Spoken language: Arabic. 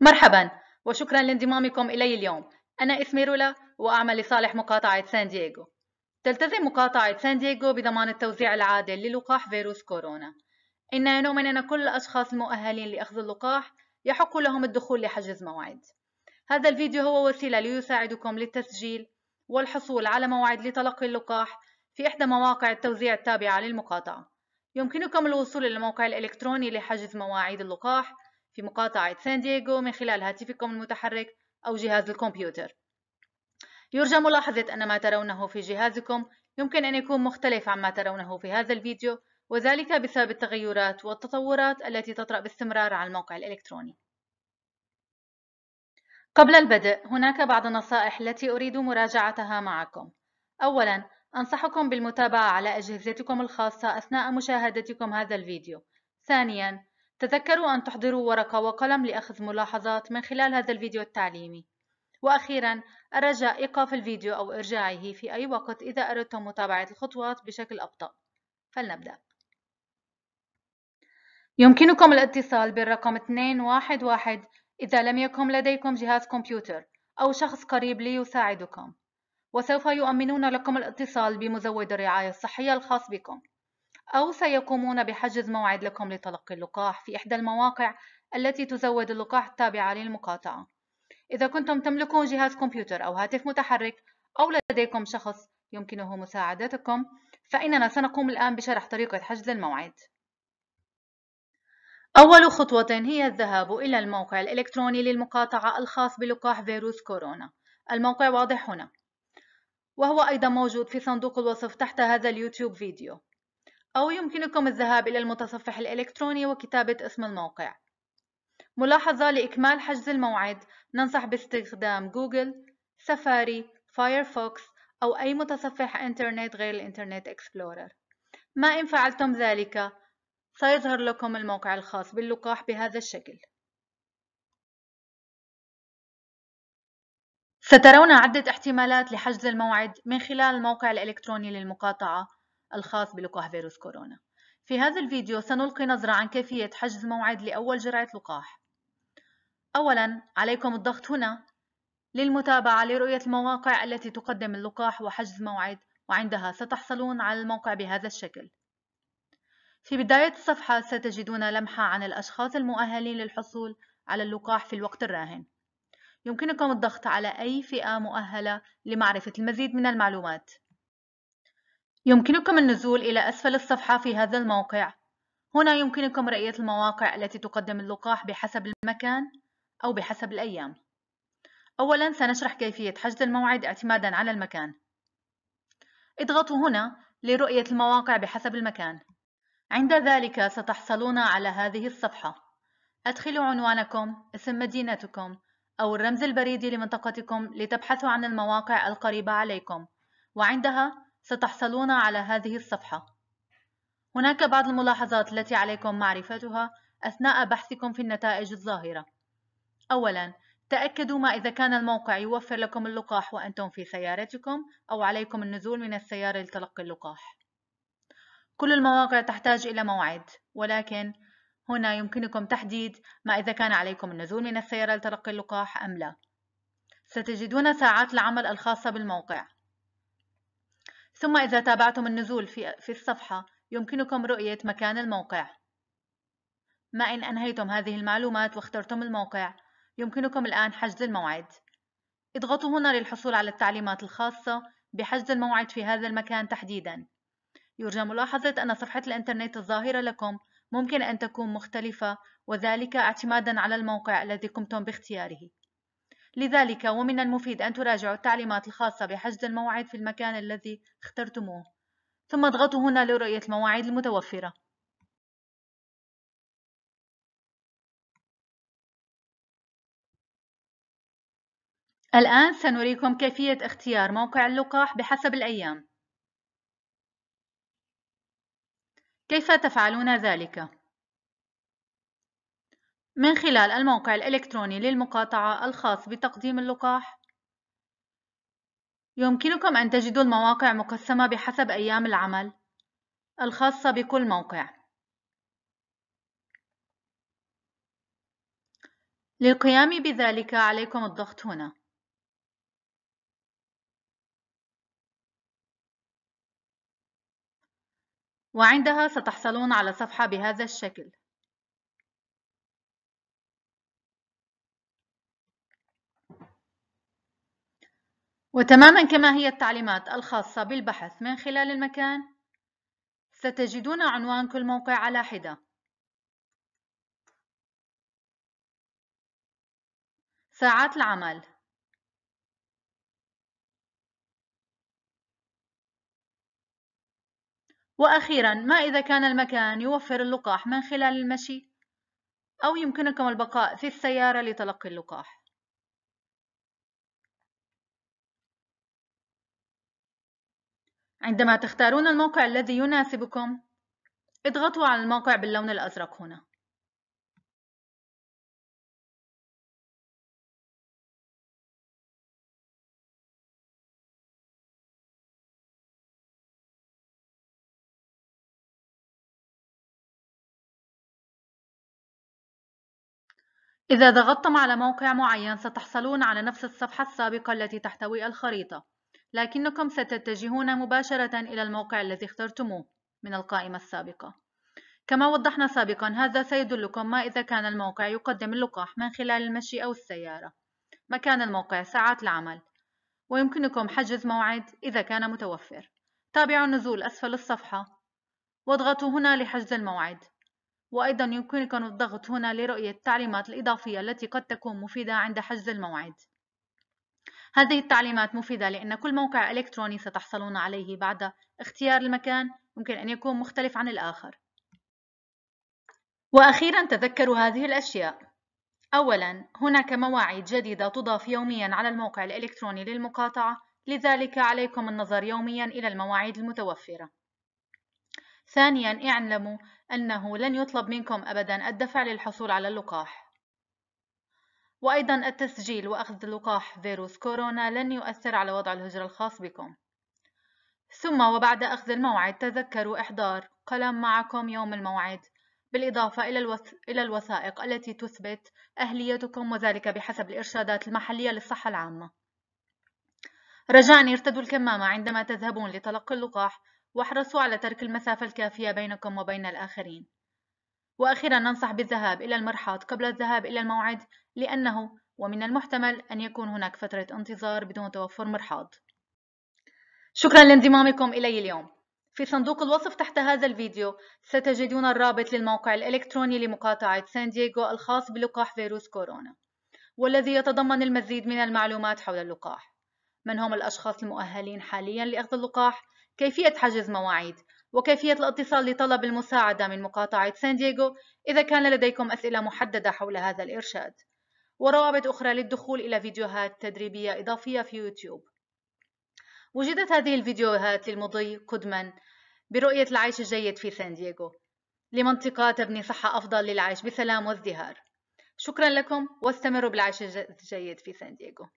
مرحبا وشكرا لانضمامكم إلي اليوم أنا اسمي رولا وأعمل لصالح مقاطعة سان دييغو تلتزم مقاطعة سان دييغو بضمان التوزيع العادل للقاح فيروس كورونا ان نؤمن أن كل الأشخاص المؤهلين لأخذ اللقاح يحق لهم الدخول لحجز موعد هذا الفيديو هو وسيلة ليساعدكم للتسجيل والحصول على موعد لتلقي اللقاح في إحدى مواقع التوزيع التابعة للمقاطعة يمكنكم الوصول إلى الموقع الإلكتروني لحجز مواعيد اللقاح في مقاطعة سان دييغو من خلال هاتفكم المتحرك أو جهاز الكمبيوتر يرجى ملاحظة أن ما ترونه في جهازكم يمكن أن يكون مختلف عما ترونه في هذا الفيديو وذلك بسبب التغيرات والتطورات التي تطرأ باستمرار على الموقع الإلكتروني قبل البدء هناك بعض النصائح التي أريد مراجعتها معكم أولا أنصحكم بالمتابعة على أجهزتكم الخاصة أثناء مشاهدتكم هذا الفيديو ثانيا تذكروا أن تحضروا ورقة وقلم لأخذ ملاحظات من خلال هذا الفيديو التعليمي وأخيرا الرجاء إيقاف الفيديو أو إرجاعه في أي وقت إذا أردتم متابعة الخطوات بشكل أبطأ فلنبدأ يمكنكم الاتصال بالرقم 211 إذا لم يكن لديكم جهاز كمبيوتر أو شخص قريب ليساعدكم وسوف يؤمنون لكم الاتصال بمزود الرعاية الصحية الخاص بكم أو سيقومون بحجز موعد لكم لتلقي اللقاح في إحدى المواقع التي تزود اللقاح التابعة للمقاطعة. إذا كنتم تملكون جهاز كمبيوتر أو هاتف متحرك أو لديكم شخص يمكنه مساعدتكم، فإننا سنقوم الآن بشرح طريقة حجز الموعد. أول خطوة هي الذهاب إلى الموقع الإلكتروني للمقاطعة الخاص بلقاح فيروس كورونا. الموقع واضح هنا، وهو أيضا موجود في صندوق الوصف تحت هذا اليوتيوب فيديو. أو يمكنكم الذهاب إلى المتصفح الإلكتروني وكتابة اسم الموقع ملاحظة لإكمال حجز الموعد ننصح باستخدام جوجل، سفاري، فايرفوكس أو أي متصفح إنترنت غير الإنترنت إكسبلورر ما إن فعلتم ذلك سيظهر لكم الموقع الخاص باللقاح بهذا الشكل سترون عدة احتمالات لحجز الموعد من خلال الموقع الإلكتروني للمقاطعة الخاص بلقاح فيروس كورونا في هذا الفيديو سنلقي نظرة عن كيفية حجز موعد لأول جرعة لقاح أولا عليكم الضغط هنا للمتابعة لرؤية المواقع التي تقدم اللقاح وحجز موعد وعندها ستحصلون على الموقع بهذا الشكل في بداية الصفحة ستجدون لمحة عن الأشخاص المؤهلين للحصول على اللقاح في الوقت الراهن يمكنكم الضغط على أي فئة مؤهلة لمعرفة المزيد من المعلومات يمكنكم النزول إلى أسفل الصفحة في هذا الموقع هنا يمكنكم رؤية المواقع التي تقدم اللقاح بحسب المكان أو بحسب الأيام أولا سنشرح كيفية حجز الموعد اعتمادا على المكان اضغطوا هنا لرؤية المواقع بحسب المكان عند ذلك ستحصلون على هذه الصفحة أدخلوا عنوانكم اسم مدينتكم أو الرمز البريدي لمنطقتكم لتبحثوا عن المواقع القريبة عليكم وعندها ستحصلون على هذه الصفحة. هناك بعض الملاحظات التي عليكم معرفتها أثناء بحثكم في النتائج الظاهرة. أولاً، تأكدوا ما إذا كان الموقع يوفر لكم اللقاح وأنتم في سيارتكم أو عليكم النزول من السيارة لتلقي اللقاح. كل المواقع تحتاج إلى موعد، ولكن هنا يمكنكم تحديد ما إذا كان عليكم النزول من السيارة لتلقي اللقاح أم لا. ستجدون ساعات العمل الخاصة بالموقع ثم إذا تابعتم النزول في, في الصفحة يمكنكم رؤية مكان الموقع ما إن أنهيتم هذه المعلومات واخترتم الموقع يمكنكم الآن حجز الموعد اضغطوا هنا للحصول على التعليمات الخاصة بحجز الموعد في هذا المكان تحديداً يرجى ملاحظة أن صفحة الإنترنت الظاهرة لكم ممكن أن تكون مختلفة وذلك اعتمادًا على الموقع الذي قمتم باختياره لذلك ومن المفيد أن تراجعوا التعليمات الخاصة بحجز الموعد في المكان الذي اخترتموه ثم اضغطوا هنا لرؤية المواعيد المتوفرة الآن سنريكم كيفية اختيار موقع اللقاح بحسب الأيام كيف تفعلون ذلك؟ من خلال الموقع الإلكتروني للمقاطعة الخاص بتقديم اللقاح يمكنكم أن تجدوا المواقع مقسمة بحسب أيام العمل الخاصة بكل موقع للقيام بذلك عليكم الضغط هنا وعندها ستحصلون على صفحة بهذا الشكل وتماما كما هي التعليمات الخاصة بالبحث من خلال المكان ستجدون عنوان كل موقع على حدة ساعات العمل وأخيرا ما إذا كان المكان يوفر اللقاح من خلال المشي أو يمكنكم البقاء في السيارة لتلقي اللقاح عندما تختارون الموقع الذي يناسبكم اضغطوا على الموقع باللون الأزرق هنا إذا ضغطتم على موقع معين ستحصلون على نفس الصفحة السابقة التي تحتوي الخريطة لكنكم ستتجهون مباشرة إلى الموقع الذي اخترتموه من القائمة السابقة كما وضحنا سابقا هذا سيدلكم ما إذا كان الموقع يقدم اللقاح من خلال المشي أو السيارة مكان الموقع ساعات العمل ويمكنكم حجز موعد إذا كان متوفر تابعوا النزول أسفل الصفحة واضغطوا هنا لحجز الموعد وأيضا يمكنكم الضغط هنا لرؤية التعليمات الإضافية التي قد تكون مفيدة عند حجز الموعد هذه التعليمات مفيدة لأن كل موقع إلكتروني ستحصلون عليه بعد اختيار المكان يمكن أن يكون مختلف عن الآخر وأخيرا تذكروا هذه الأشياء أولا هناك مواعيد جديدة تضاف يوميا على الموقع الإلكتروني للمقاطعة لذلك عليكم النظر يوميا إلى المواعيد المتوفرة ثانيا اعلموا أنه لن يطلب منكم أبدا الدفع للحصول على اللقاح وأيضا التسجيل وأخذ لقاح فيروس كورونا لن يؤثر على وضع الهجرة الخاص بكم ثم وبعد أخذ الموعد تذكروا إحضار قلم معكم يوم الموعد بالإضافة إلى, إلى الوثائق التي تثبت أهليتكم وذلك بحسب الإرشادات المحلية للصحة العامة رجاء ارتدوا الكمامة عندما تذهبون لتلقي اللقاح واحرصوا على ترك المسافة الكافية بينكم وبين الآخرين وأخيرا ننصح بالذهاب إلى المرحاض قبل الذهاب إلى الموعد لأنه ومن المحتمل أن يكون هناك فترة انتظار بدون توفر مرحاض شكرا لانضمامكم إلي اليوم في صندوق الوصف تحت هذا الفيديو ستجدون الرابط للموقع الإلكتروني لمقاطعة سان دييغو الخاص بلقاح فيروس كورونا والذي يتضمن المزيد من المعلومات حول اللقاح من هم الأشخاص المؤهلين حاليا لأخذ اللقاح كيفية حجز مواعيد وكيفية الاتصال لطلب المساعدة من مقاطعة سان دييغو إذا كان لديكم أسئلة محددة حول هذا الإرشاد وروابط أخرى للدخول إلى فيديوهات تدريبية إضافية في يوتيوب وجدت هذه الفيديوهات للمضي قدما برؤية العيش الجيد في سان دييغو لمنطقة تبني صحة أفضل للعيش بسلام وازدهار شكرا لكم واستمروا بالعيش الجيد في سان دييغو